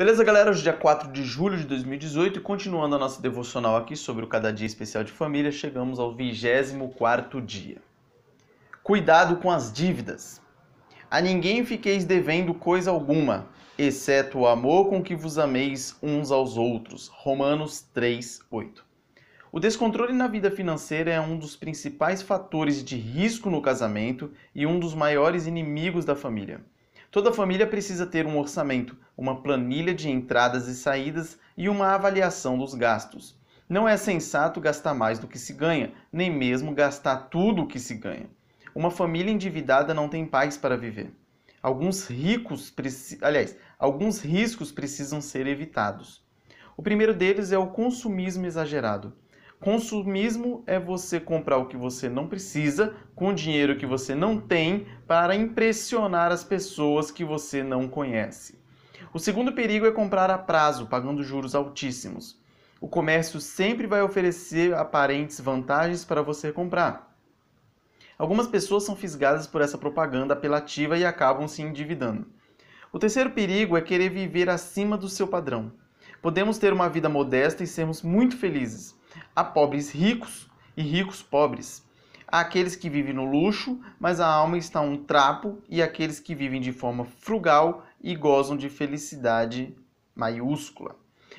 Beleza, galera? Hoje é dia 4 de julho de 2018 e continuando a nossa devocional aqui sobre o Cada Dia Especial de Família, chegamos ao 24 dia. Cuidado com as dívidas. A ninguém fiqueis devendo coisa alguma, exceto o amor com que vos ameis uns aos outros. Romanos 3, 8. O descontrole na vida financeira é um dos principais fatores de risco no casamento e um dos maiores inimigos da família. Toda família precisa ter um orçamento, uma planilha de entradas e saídas e uma avaliação dos gastos. Não é sensato gastar mais do que se ganha, nem mesmo gastar tudo o que se ganha. Uma família endividada não tem paz para viver. Alguns ricos, aliás, alguns riscos precisam ser evitados. O primeiro deles é o consumismo exagerado. Consumismo é você comprar o que você não precisa com dinheiro que você não tem para impressionar as pessoas que você não conhece. O segundo perigo é comprar a prazo, pagando juros altíssimos. O comércio sempre vai oferecer aparentes vantagens para você comprar. Algumas pessoas são fisgadas por essa propaganda apelativa e acabam se endividando. O terceiro perigo é querer viver acima do seu padrão. Podemos ter uma vida modesta e sermos muito felizes, Há pobres ricos e ricos pobres. Há aqueles que vivem no luxo, mas a alma está um trapo, e aqueles que vivem de forma frugal e gozam de felicidade maiúscula.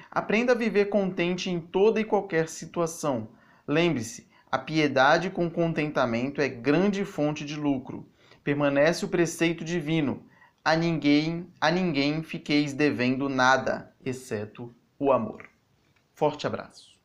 Aprenda a viver contente em toda e qualquer situação. Lembre-se, a piedade com contentamento é grande fonte de lucro. Permanece o preceito divino: a ninguém, a ninguém fiqueis devendo nada, exceto o amor. Forte abraço.